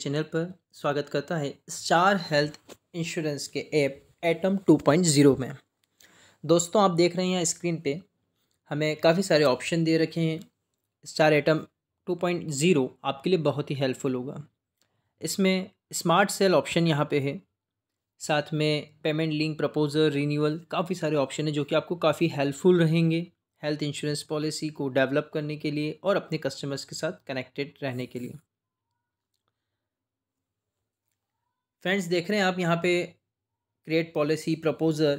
channel पर स्वागत करता है स्टार हेल्थ इंश्योरेंस के ऐप एटम 2.0 में दोस्तों आप देख रहे हैं स्क्रीन पे हमें काफ़ी सारे ऑप्शन दे रखे हैं स्टार एटम 2.0 आपके लिए बहुत ही हेल्पफुल होगा इसमें स्मार्ट सेल ऑप्शन यहाँ पे है साथ में पेमेंट लिंक प्रपोजल रिन्यूअल काफ़ी सारे ऑप्शन है जो कि आपको काफ़ी हेल्पफुल रहेंगे हेल्थ इंश्योरेंस पॉलिसी को डेवलप करने के लिए और अपने कस्टमर्स के साथ कनेक्टेड रहने के लिए फ्रेंड्स देख रहे हैं आप यहाँ पे create policy proposer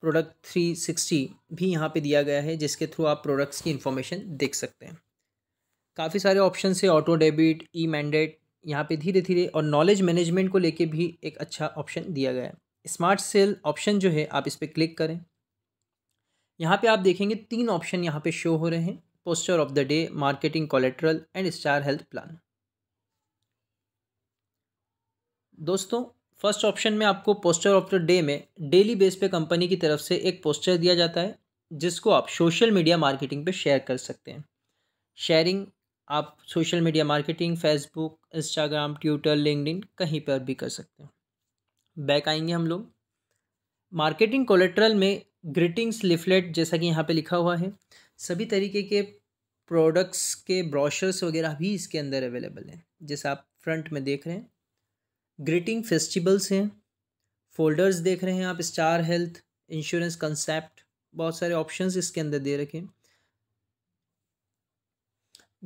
product three sixty भी यहाँ पे दिया गया है जिसके थ्रू आप प्रोडक्ट्स की इन्फॉर्मेशन देख सकते हैं काफ़ी सारे ऑप्शन से ऑटो डेबिट ई मैंडेट यहाँ पे धीरे धीरे और नॉलेज मैनेजमेंट को लेके भी एक अच्छा ऑप्शन दिया गया है स्मार्ट सेल ऑप्शन जो है आप इस पर क्लिक करें यहाँ पे आप देखेंगे तीन ऑप्शन यहाँ पे शो हो रहे हैं poster of the day marketing collateral and Star Health plan दोस्तों फर्स्ट ऑप्शन में आपको पोस्टर ऑफ द डे में डेली बेस पे कंपनी की तरफ से एक पोस्टर दिया जाता है जिसको आप सोशल मीडिया मार्केटिंग पे शेयर कर सकते हैं शेयरिंग आप social media marketing Facebook Instagram Twitter LinkedIn कहीं पर भी कर सकते हैं बैक आएंगे हम लोग मार्केटिंग कोलेट्रल में ग्रीटिंग्स लिफलेट जैसा कि यहाँ पे लिखा हुआ है सभी तरीके के प्रोडक्ट्स के ब्रॉशर्स वगैरह भी इसके अंदर अवेलेबल हैं जैसा आप फ्रंट में देख रहे हैं ग्रीटिंग फेस्टिवल्स हैं फोल्डर्स देख रहे हैं आप स्टार हेल्थ इंश्योरेंस कंसेप्ट बहुत सारे ऑप्शंस इसके अंदर दे रखे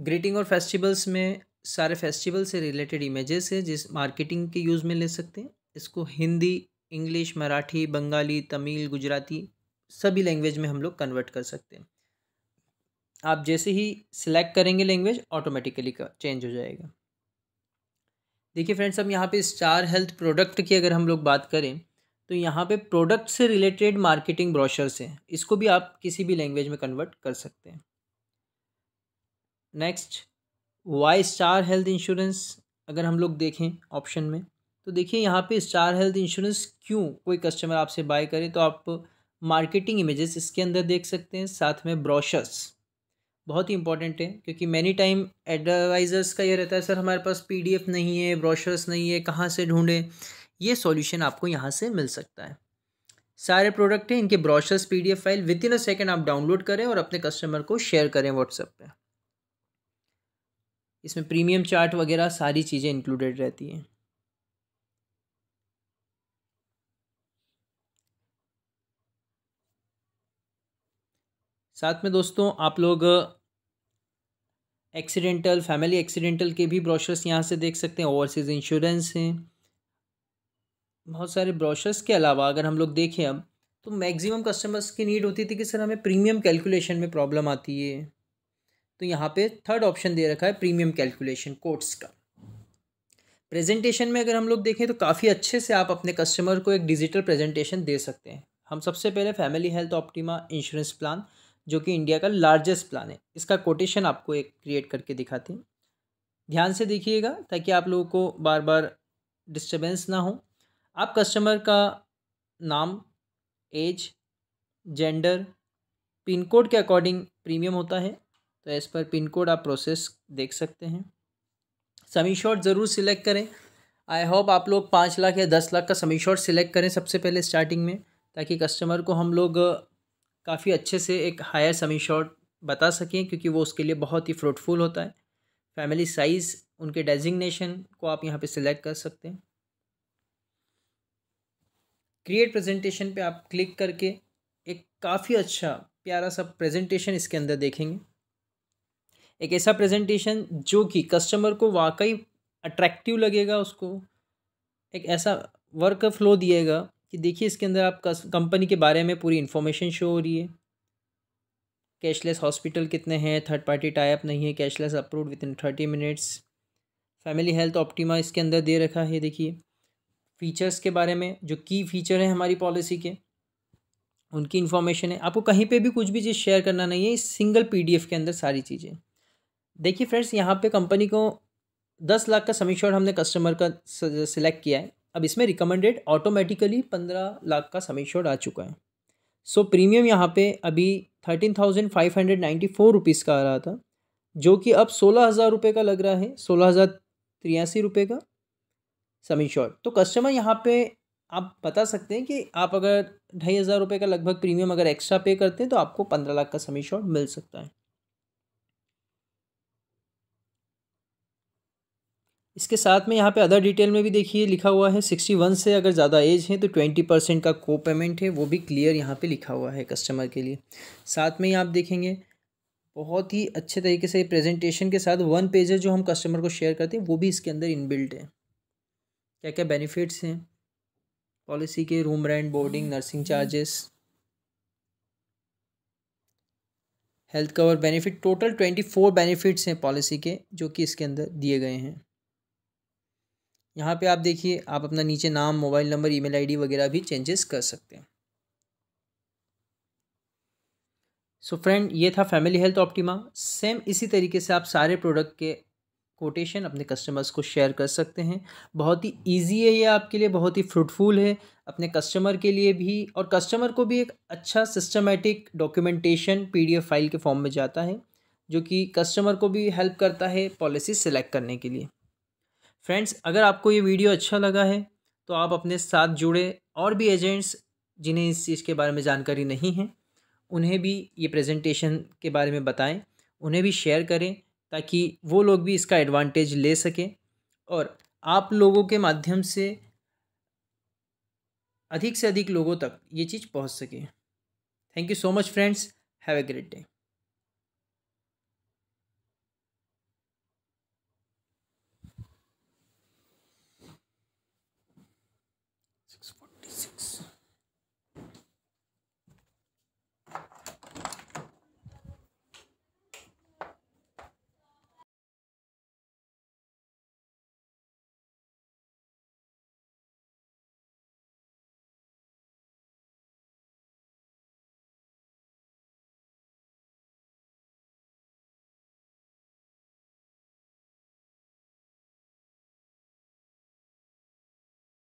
ग्रीटिंग और फेस्टिवल्स में सारे फेस्टिवल से रिलेटेड इमेजेस है जिस मार्केटिंग के यूज़ में ले सकते हैं इसको हिंदी इंग्लिश मराठी बंगाली तमिल गुजराती सभी लैंग्वेज में हम लोग कन्वर्ट कर सकते हैं आप जैसे ही सिलेक्ट करेंगे लैंग्वेज ऑटोमेटिकली चेंज हो जाएगा देखिए फ्रेंड्स हम यहाँ पे स्टार हेल्थ प्रोडक्ट की अगर हम लोग बात करें तो यहाँ पे प्रोडक्ट से रिलेटेड मार्केटिंग ब्रॉशर्स हैं इसको भी आप किसी भी लैंग्वेज में कन्वर्ट कर सकते हैं next why Star Health insurance अगर हम लोग देखें ऑप्शन में तो देखिए यहाँ पे स्टार हेल्थ इंश्योरेंस क्यों कोई कस्टमर आपसे बाय करे तो आप मार्केटिंग इमेजेस इसके अंदर देख सकते हैं साथ में ब्रॉशर्स बहुत ही इंपॉर्टेंट है क्योंकि मैनी टाइम एडवाइज़र्स का ये रहता है सर हमारे पास एफ नहीं है ब्रोशर्स नहीं है कहाँ से ढूँढें ये सॉल्यूशन आपको यहाँ से मिल सकता है सारे प्रोडक्ट हैं इनके brochures F file within a second आप डाउनलोड करें और अपने कस्टमर को शेयर करें व्हाट्सएप पर इसमें प्रीमियम चार्ट वगैरह सारी चीज़ें इंक्लूडेड रहती हैं साथ में दोस्तों आप लोग एक्सीडेंटल फैमिली एक्सीडेंटल के भी ब्रोशर्स यहाँ से देख सकते हैं ओवरसीज़ इंश्योरेंस हैं बहुत सारे ब्रोशर्स के अलावा अगर हम लोग देखें अब तो मैक्सिमम कस्टमर्स की नीड होती थी कि सर हमें प्रीमियम कैलकुलेशन में प्रॉब्लम आती है तो यहाँ पे थर्ड ऑप्शन दे रखा है प्रीमियम कैलकुलेशन कोर्ट्स का प्रेजेंटेशन में अगर हम लोग देखें तो काफ़ी अच्छे से आप अपने कस्टमर को एक डिजिटल प्रेजेंटेशन दे सकते हैं हम सबसे पहले family health Optima insurance plan जो कि इंडिया का लार्जेस्ट प्लान है इसका कोटेशन आपको एक क्रिएट करके दिखाते हैं ध्यान से देखिएगा ताकि आप लोगों को बार बार डिस्टर्बेंस ना हो आप कस्टमर का नाम एज जेंडर पिन कोड के अकॉर्डिंग प्रीमियम होता है तो इस पर पिन कोड आप प्रोसेस देख सकते हैं समी शॉट ज़रूर सिलेक्ट करें आई होप आप लोग पाँच लाख या दस लाख का समी शॉट सिलेक्ट करें सबसे पहले स्टार्टिंग में ताकि कस्टमर को हम लोग काफ़ी अच्छे से एक हायर समी शॉट बता सकें क्योंकि वो उसके लिए बहुत ही फ्रूटफुल होता है फैमिली साइज़ उनके डेजिग्नेशन को आप यहाँ पे सिलेक्ट कर सकते हैं क्रिएट प्रेजेंटेशन पे आप क्लिक करके एक काफ़ी अच्छा प्यारा सा प्रेजेंटेशन इसके अंदर देखेंगे एक ऐसा प्रेजेंटेशन जो कि कस्टमर को वाकई अट्रैक्टिव लगेगा उसको एक ऐसा वर्क फ्लो दिएगा कि देखिए इसके अंदर आप कंपनी के बारे में पूरी इन्फॉर्मेशन शो हो रही है कैशलेस हॉस्पिटल कितने हैं थर्ड पार्टी टाइप नहीं है cashless approve within thirty minutes family health Optima इसके अंदर दे रखा है देखिए फीचर्स के बारे में जो की फीचर हैं हमारी पॉलिसी के उनकी इन्फॉर्मेशन है आपको कहीं पे भी कुछ भी चीज़ शेयर करना नहीं है इस सिंगल पीडीएफ के अंदर सारी चीज़ें देखिए फ्रेंड्स यहाँ पे कंपनी को दस लाख का समीक्षा हमने कस्टमर का सिलेक्ट किया है अब इसमें रिकमेंडेड ऑटोमेटिकली पंद्रह लाख का समी इंश्योर्ड आ चुका है सो so, प्रीमियम यहाँ पे अभी thirteen thousand five hundred ninety four rupees का आ रहा था जो कि अब सोलह हज़ार रुपये का लग रहा है सोलह हज़ार तिरासी रुपये का समी इंश्योर्ड तो कस्टमर यहाँ पे आप बता सकते हैं कि आप अगर ढाई हज़ार रुपये का लगभग प्रीमियम अगर एक्स्ट्रा पे करते हैं तो आपको पंद्रह लाख का समी इंश्योर्ड मिल सकता है इसके साथ में यहाँ पे अदर डिटेल में भी देखिए लिखा हुआ है सिक्सटी वन से अगर ज़्यादा एज है तो ट्वेंटी परसेंट का को पेमेंट है वो भी क्लियर यहाँ पे लिखा हुआ है कस्टमर के लिए साथ में ही आप देखेंगे बहुत ही अच्छे तरीके से प्रेजेंटेशन के साथ वन पेजर जो हम कस्टमर को शेयर करते हैं वो भी इसके अंदर इनबिल्ट है क्या क्या बेनिफिट्स हैं पॉलिसी के room rent boarding nursing charges health cover benefit total twenty four benefits हैं पॉलिसी के जो कि इसके अंदर दिए गए हैं यहाँ पे आप देखिए आप अपना नीचे नाम मोबाइल नंबर ईमेल आईडी वगैरह भी चेंजेस कर सकते हैं सो so फ्रेंड ये था फैमिली हेल्थ ऑप्टिमा सेम इसी तरीके से आप सारे प्रोडक्ट के कोटेशन अपने कस्टमर्स को शेयर कर सकते हैं बहुत ही ईजी है ये आपके लिए बहुत ही फ्रूटफुल है अपने कस्टमर के लिए भी और कस्टमर को भी एक अच्छा सिस्टमेटिक डॉक्यूमेंटेशन पीडीएफ फाइल के फॉर्म में जाता है जो कि कस्टमर को भी हेल्प करता है पॉलिसी सेलेक्ट करने के लिए फ्रेंड्स अगर आपको ये वीडियो अच्छा लगा है तो आप अपने साथ जुड़े और भी एजेंट्स जिन्हें इस चीज़ के बारे में जानकारी नहीं है उन्हें भी ये प्रेजेंटेशन के बारे में बताएं उन्हें भी शेयर करें ताकि वो लोग भी इसका एडवांटेज ले सकें और आप लोगों के माध्यम से अधिक से अधिक लोगों तक ये चीज़ पहुंच सके thank you so much friends have a great day